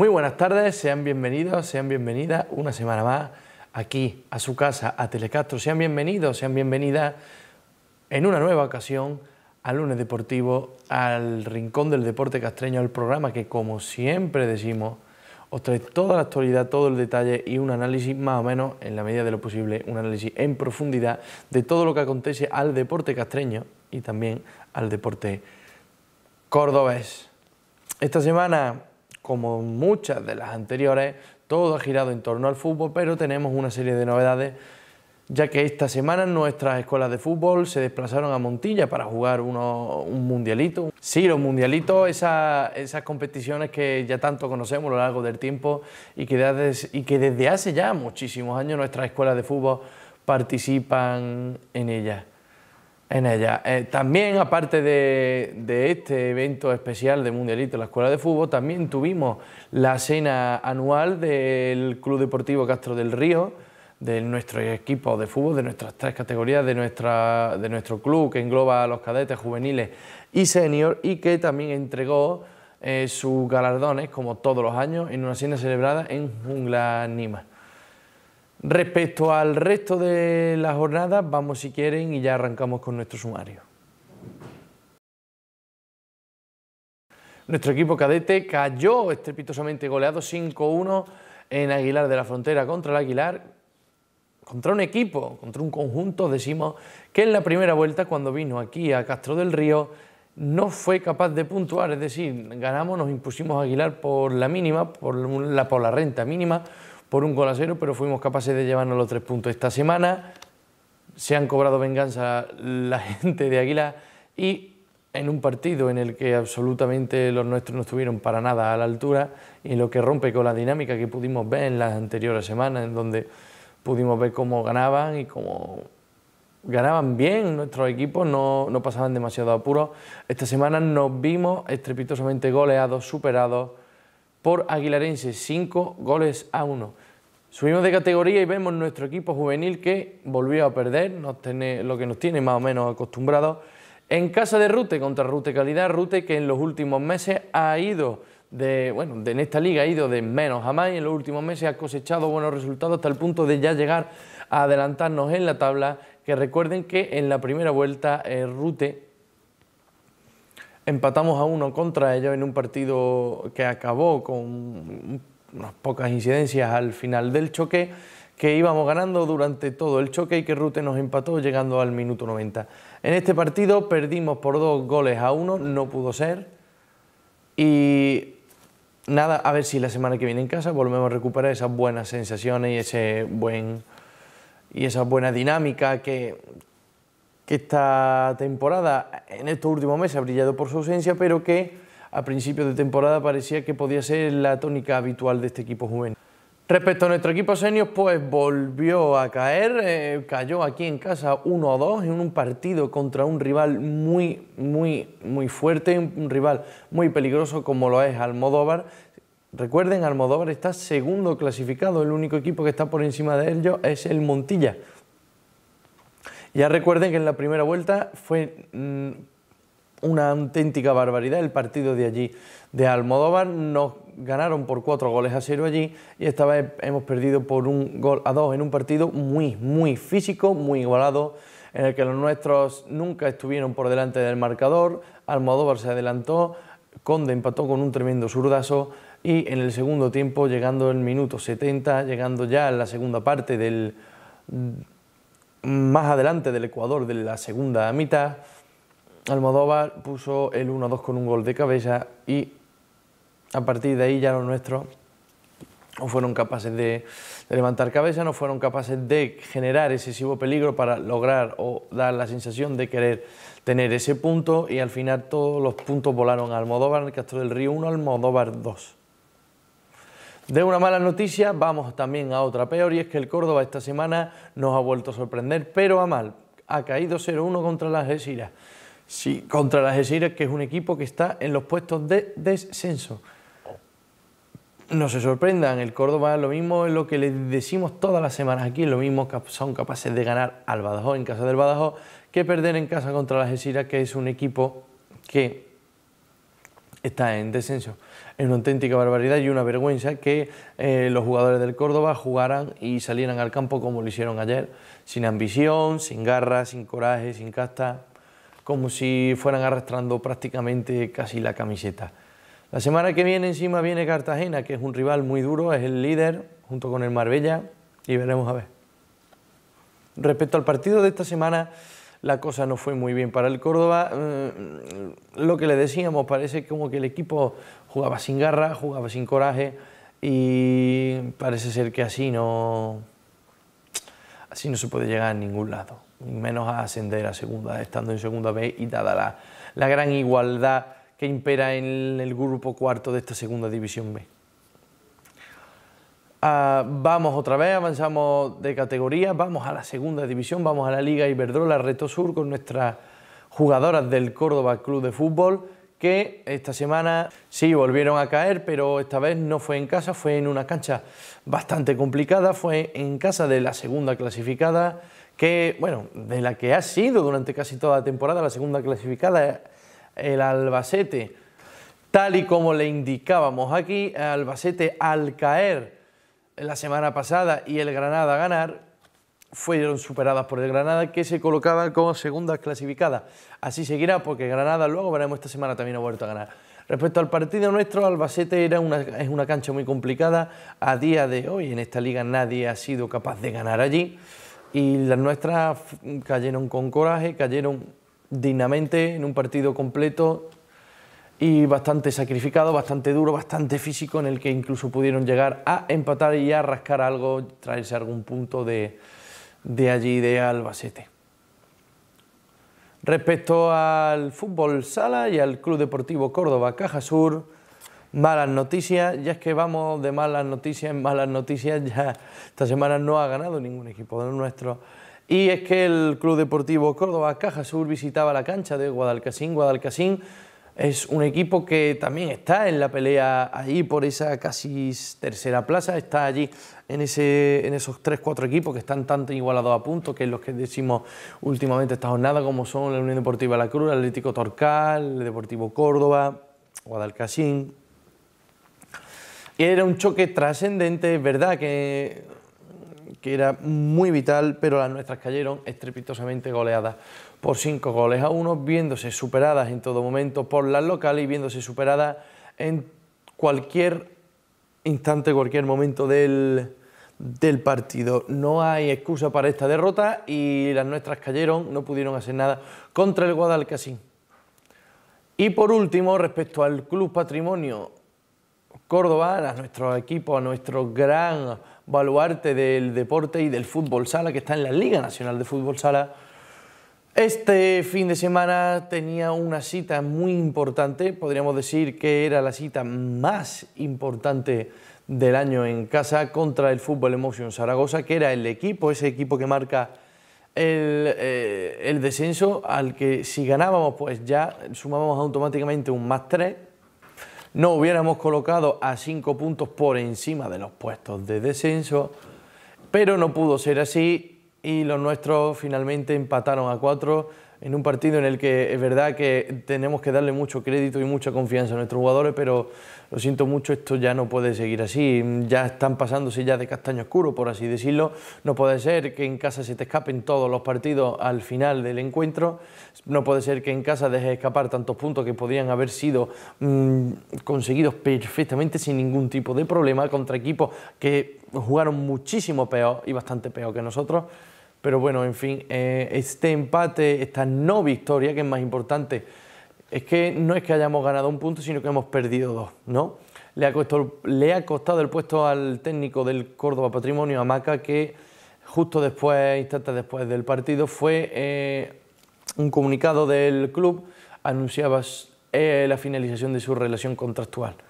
Muy buenas tardes, sean bienvenidos, sean bienvenidas una semana más aquí a su casa, a Telecastro. Sean bienvenidos, sean bienvenidas en una nueva ocasión al lunes deportivo, al rincón del deporte castreño, al programa que como siempre decimos os trae toda la actualidad, todo el detalle y un análisis más o menos, en la medida de lo posible, un análisis en profundidad de todo lo que acontece al deporte castreño y también al deporte cordobés. Esta semana como muchas de las anteriores, todo ha girado en torno al fútbol, pero tenemos una serie de novedades, ya que esta semana nuestras escuelas de fútbol se desplazaron a Montilla para jugar un mundialito. Sí, los mundialitos, esas, competiciones que ya tanto conocemos a lo largo del tiempo y que, desde, y que desde hace ya muchísimos años nuestras escuelas de fútbol participan en ellas en ella. Eh, también, aparte de, este evento especial de Mundialito en la Escuela de Fútbol, también tuvimos la cena anual del Club Deportivo Castro del Río, de nuestro equipo de fútbol, de nuestras tres categorías, de, nuestra, de nuestro club que engloba a los cadetes, juveniles y senior, y que también entregó eh, sus galardones, como todos los años, en una cena celebrada en Jungla Nima. Respecto al resto de la jornada... vamos si quieren y ya arrancamos con nuestro sumario. Nuestro equipo cadete cayó estrepitosamente goleado 5-1 en Aguilar de la Frontera contra el Aguilar, contra un equipo, contra un conjunto, decimos, que en la primera vuelta, cuando vino aquí a Castro del Río, no fue capaz de puntuar, es decir, ganamos, nos impusimos Aguilar por la mínima, por la, por la renta mínima, por un gol a cero, pero fuimos capaces de llevarnos los tres puntos esta semana. Se han cobrado venganza la gente de Águila y en un partido en el que absolutamente los nuestros no estuvieron para nada a la altura y lo que rompe con la dinámica que pudimos ver en las anteriores semanas, en donde pudimos ver cómo ganaban y cómo ganaban bien nuestros equipos, no, no pasaban demasiado apuros. Esta semana nos vimos estrepitosamente goleados, superados, por Aguilarense, 5 goles a 1. Subimos de categoría y vemos nuestro equipo juvenil que volvió a perder, lo que nos tiene más o menos acostumbrados. En casa de Rute contra Rute Calidad, Rute que en los últimos meses ha ido de, bueno, en esta liga ha ido de menos a más y en los últimos meses ha cosechado buenos resultados hasta el punto de ya llegar a adelantarnos en la tabla. Que recuerden que en la primera vuelta eh, Rute empatamos a uno contra ellos en un partido que acabó con unas pocas incidencias al final del choque, que íbamos ganando durante todo el choque y que Rute nos empató llegando al minuto 90. En este partido perdimos por dos goles a uno, no pudo ser. Y nada, a ver si la semana que viene en casa volvemos a recuperar esas buenas sensaciones y ese buen y esa buena dinámica que, esta temporada, en estos últimos meses, ha brillado por su ausencia, pero que a principios de temporada parecía que podía ser la tónica habitual de este equipo juvenil. Respecto a nuestro equipo senior, pues volvió a caer, eh, cayó aquí en casa 1-2 en un partido contra un rival muy, muy, muy fuerte, un rival muy peligroso como lo es Almodóvar. Recuerden, Almodóvar está segundo clasificado, el único equipo que está por encima de ellos es el Montilla. Ya recuerden que en la primera vuelta fue mm, una auténtica barbaridad el partido de allí, de Almodóvar. Nos ganaron por cuatro goles a cero allí y esta vez hemos perdido por un gol a dos en un partido muy, muy físico, muy igualado, en el que los nuestros nunca estuvieron por delante del marcador. Almodóvar se adelantó, Conde empató con un tremendo zurdazo y en el segundo tiempo, llegando el minuto 70, llegando ya a la segunda parte del más adelante del Ecuador de la segunda mitad, Almodóvar puso el 1-2 con un gol de cabeza y a partir de ahí ya los nuestros no fueron capaces de, levantar cabeza, no fueron capaces de generar excesivo peligro para lograr o dar la sensación de querer tener ese punto y al final todos los puntos volaron a Almodóvar, Castro del Río 1, Almodóvar 2. De una mala noticia vamos también a otra peor y es que el Córdoba esta semana nos ha vuelto a sorprender, pero a mal. Ha caído 0-1 contra las Algeciras. Sí, contra las que es un equipo que está en los puestos de descenso. No se sorprendan, el Córdoba lo mismo es lo que les decimos todas las semanas aquí, lo mismo son capaces de ganar al Badajoz en casa del Badajoz que perder en casa contra las Algeciras, que es un equipo que está en descenso. Es una auténtica barbaridad y una vergüenza que eh, los jugadores del Córdoba jugaran y salieran al campo como lo hicieron ayer, sin ambición, sin garra, sin coraje, sin casta, como si fueran arrastrando prácticamente casi la camiseta. La semana que viene encima viene Cartagena, que es un rival muy duro, es el líder junto con el Marbella y veremos a ver. Respecto al partido de esta semana, la cosa no fue muy bien para el Córdoba. Mm, lo que le decíamos, parece como que el equipo jugaba sin garra, jugaba sin coraje y parece ser que así no, así no se puede llegar a ningún lado, menos a ascender a segunda, estando en segunda B y dada la gran igualdad que impera en el grupo cuarto de esta segunda división B. Ah, vamos otra vez, avanzamos de categoría, vamos a la segunda división, vamos a la Liga Iberdrola Reto Sur con nuestras jugadoras del Córdoba Club de Fútbol que esta semana sí volvieron a caer, pero esta vez no fue en casa, fue en una cancha bastante complicada, fue en casa de la segunda clasificada, que bueno, de la que ha sido durante casi toda la temporada la segunda clasificada, el Albacete. Tal y como le indicábamos aquí, Albacete al caer la semana pasada y el Granada a ganar, fueron superadas por el Granada, que se colocaba como segunda clasificada. Así seguirá, porque Granada luego veremos esta semana también ha vuelto a ganar. Respecto al partido nuestro, Albacete era una, es una cancha muy complicada. A día de hoy en esta liga nadie ha sido capaz de ganar allí. Y las nuestras cayeron con coraje, cayeron dignamente en un partido completo, y bastante sacrificado, bastante duro, bastante físico, en el que incluso pudieron llegar a empatar y a rascar algo, traerse algún punto de, allí, de Albacete. Respecto al fútbol sala y al Club Deportivo Córdoba Caja Sur, malas noticias, ya es que vamos de malas noticias en malas noticias, ya esta semana no ha ganado ningún equipo de nuestro. Y es que el Club Deportivo Córdoba Caja Sur visitaba la cancha de Guadalcasín, Guadalcasín, es un equipo que también está en la pelea ahí por esa casi tercera plaza, está allí en, ese, en esos tres, cuatro equipos que están tanto igualados a puntos, que es los que decimos últimamente esta jornada, como son la Unión Deportiva La Cruz, el Atlético Torcal, el Deportivo Córdoba, Guadalcasín. Y era un choque trascendente, es verdad que, que era muy vital, pero las nuestras cayeron estrepitosamente goleadas por cinco goles a uno, viéndose superadas en todo momento por las locales y viéndose superadas en cualquier instante, cualquier momento del, partido. No hay excusa para esta derrota y las nuestras cayeron, no pudieron hacer nada contra el Guadalcasín. Y por último, respecto al Club Patrimonio Córdoba, a nuestro equipo, a nuestro gran baluarte del deporte y del fútbol sala que está en la Liga Nacional de Fútbol Sala, este fin de semana tenía una cita muy importante, podríamos decir que era la cita más importante del año en casa contra el Fútbol Emotion Zaragoza, que era el equipo, ese equipo que marca el, eh, descenso, al que si ganábamos pues ya sumábamos automáticamente un más 3, no hubiéramos colocado a 5 puntos por encima de los puestos de descenso, pero no pudo ser así y los nuestros finalmente empataron a cuatro en un partido en el que es verdad que tenemos que darle mucho crédito y mucha confianza a nuestros jugadores, pero lo siento mucho, esto ya no puede seguir así, ya están pasándose ya de castaño oscuro, por así decirlo, no puede ser que en casa se te escapen todos los partidos al final del encuentro, no puede ser que en casa dejes escapar tantos puntos que podrían haber sido mm, conseguidos perfectamente sin ningún tipo de problema contra equipos que jugaron muchísimo peor y bastante peor que nosotros. Pero bueno, en fin, eh, este empate, esta no victoria, que es más importante, es que no es que hayamos ganado un punto, sino que hemos perdido dos, ¿no? Le ha costado, le ha costado el puesto al técnico del Córdoba Patrimonio, Amaca, que justo después, instantes después del partido, fue eh, un comunicado del club, anunciaba eh, la finalización de su relación contractual.